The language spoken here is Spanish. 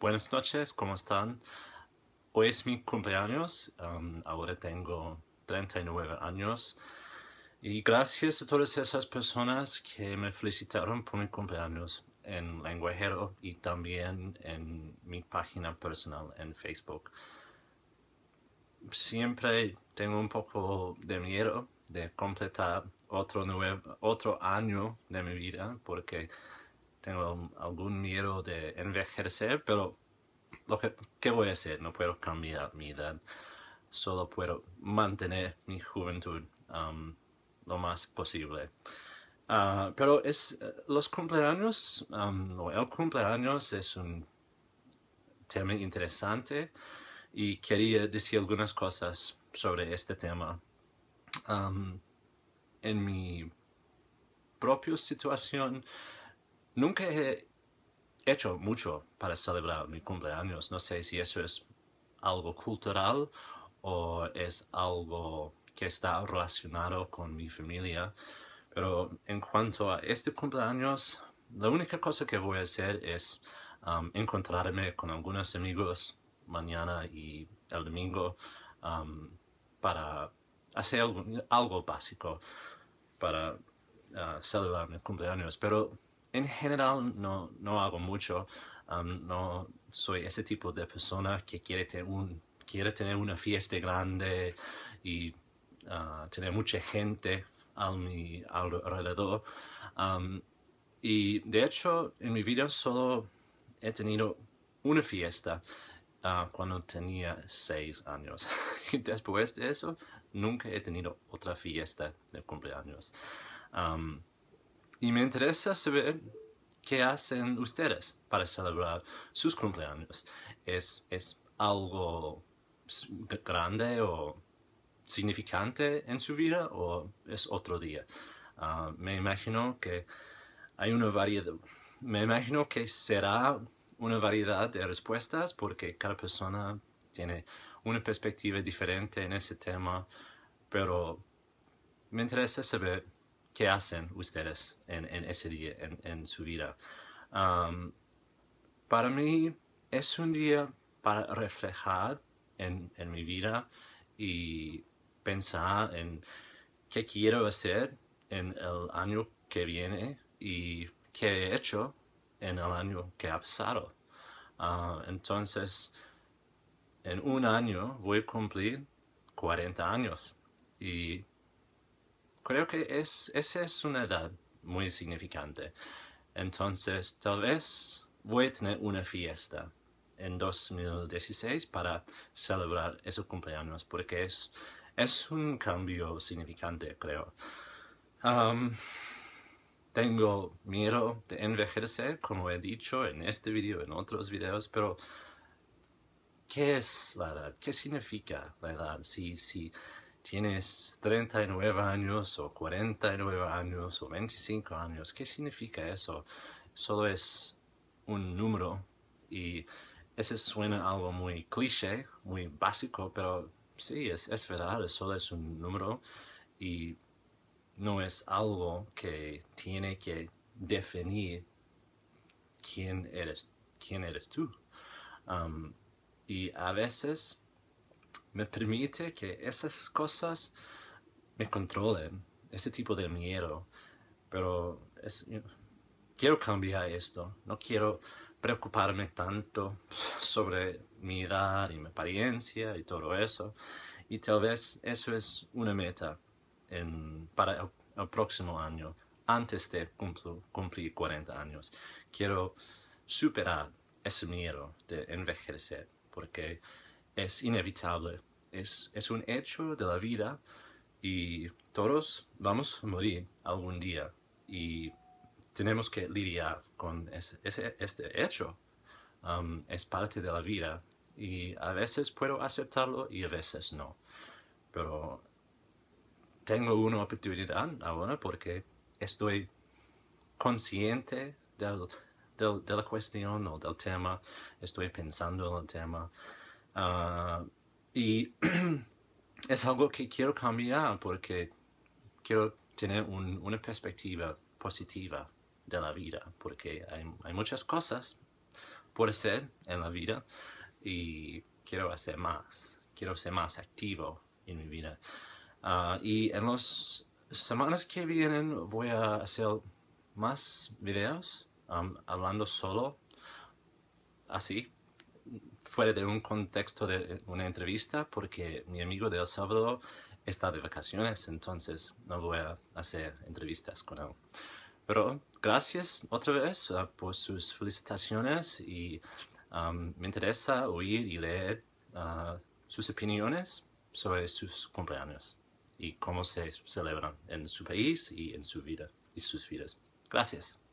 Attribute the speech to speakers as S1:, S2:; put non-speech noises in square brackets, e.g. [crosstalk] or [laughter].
S1: Buenas noches, ¿cómo están? Hoy es mi cumpleaños, um, ahora tengo 39 años y gracias a todas esas personas que me felicitaron por mi cumpleaños en Lenguajero y también en mi página personal en Facebook. Siempre tengo un poco de miedo de completar otro, otro año de mi vida porque tengo algún miedo de envejecer, pero lo que, ¿qué voy a hacer? No puedo cambiar mi edad, solo puedo mantener mi juventud um, lo más posible. Ah, pero es eh, los cumpleaños, um, o el cumpleaños es un tema interesante y quería decir algunas cosas sobre este tema. Um, en mi propia situación, nunca he hecho mucho para celebrar mi cumpleaños. No sé si eso es algo cultural o es algo que está relacionado con mi familia. Pero en cuanto a este cumpleaños, la única cosa que voy a hacer es um, encontrarme con algunos amigos mañana y el domingo um, para hacer algo, básico para uh, celebrar mi cumpleaños. Pero en general no, no hago mucho. no soy ese tipo de persona que quiere tener, quiere tener una fiesta grande y ah, tener mucha gente a mi alrededor. y de hecho, en mi vida solo he tenido una fiesta ah, cuando tenía seis años. [laughs] y después de eso, nunca he tenido otra fiesta de cumpleaños y me interesa saber qué hacen ustedes para celebrar sus cumpleaños. ¿Es, es algo grande o significante en su vida o es otro día? Ah, me imagino que hay una variedad, me imagino que será una variedad de respuestas porque cada persona tiene una perspectiva diferente en ese tema, pero me interesa saber qué hacen ustedes en, ese día, en, su vida. Um, para mí es un día para reflejar en, mi vida y pensar en qué quiero hacer en el año que viene y qué he hecho en el año que ha pasado. Uh, entonces, en un año voy a cumplir 40 años y creo que es, esa es una edad muy significante. Entonces, tal vez voy a tener una fiesta en 2016 para celebrar esos cumpleaños, porque es, es un cambio significante, creo. tengo miedo de envejecer, como he dicho en este video, en otros videos, pero ¿qué es la edad? ¿Qué significa la edad? tienes 39 años o 49 años o 25 años, ¿qué significa eso? Solo es un número y ese suena algo muy cliché, muy básico, pero sí, es, verdad, solo es un número y no es algo que tiene que definir quién eres, quién eres tú. Um, y a veces me permite que esas cosas me controlen, ese tipo de miedo. Pero quiero cambiar esto, no quiero preocuparme tanto [laughs] sobre mi edad y mi apariencia y todo eso. Y tal vez eso es una meta para el, próximo año, antes de cumplir 40 años. Quiero superar ese miedo de envejecer, porque es inevitable es, un hecho de la vida y todos vamos a morir algún día y tenemos que lidiar con ese, este hecho. Um, es parte de la vida y a veces puedo aceptarlo y a veces no. Pero tengo una oportunidad ahora porque estoy consciente del, de la cuestión o del tema, estoy pensando en el tema. Ah, y [clears throat] es algo que quiero cambiar porque quiero tener una perspectiva positiva de la vida, porque hay, muchas cosas por hacer en la vida y quiero hacer más, quiero ser más activo en mi vida. Ah, y en las semanas que vienen voy a hacer más videos hablando solo, así, fuera de un contexto de una entrevista porque mi amigo de El está de vacaciones, entonces no voy a hacer entrevistas con él. Pero gracias otra vez ah, por sus felicitaciones y me interesa oír y leer ah, sus opiniones sobre sus cumpleaños y cómo se celebran en su país y en su vida y sus vidas. Gracias.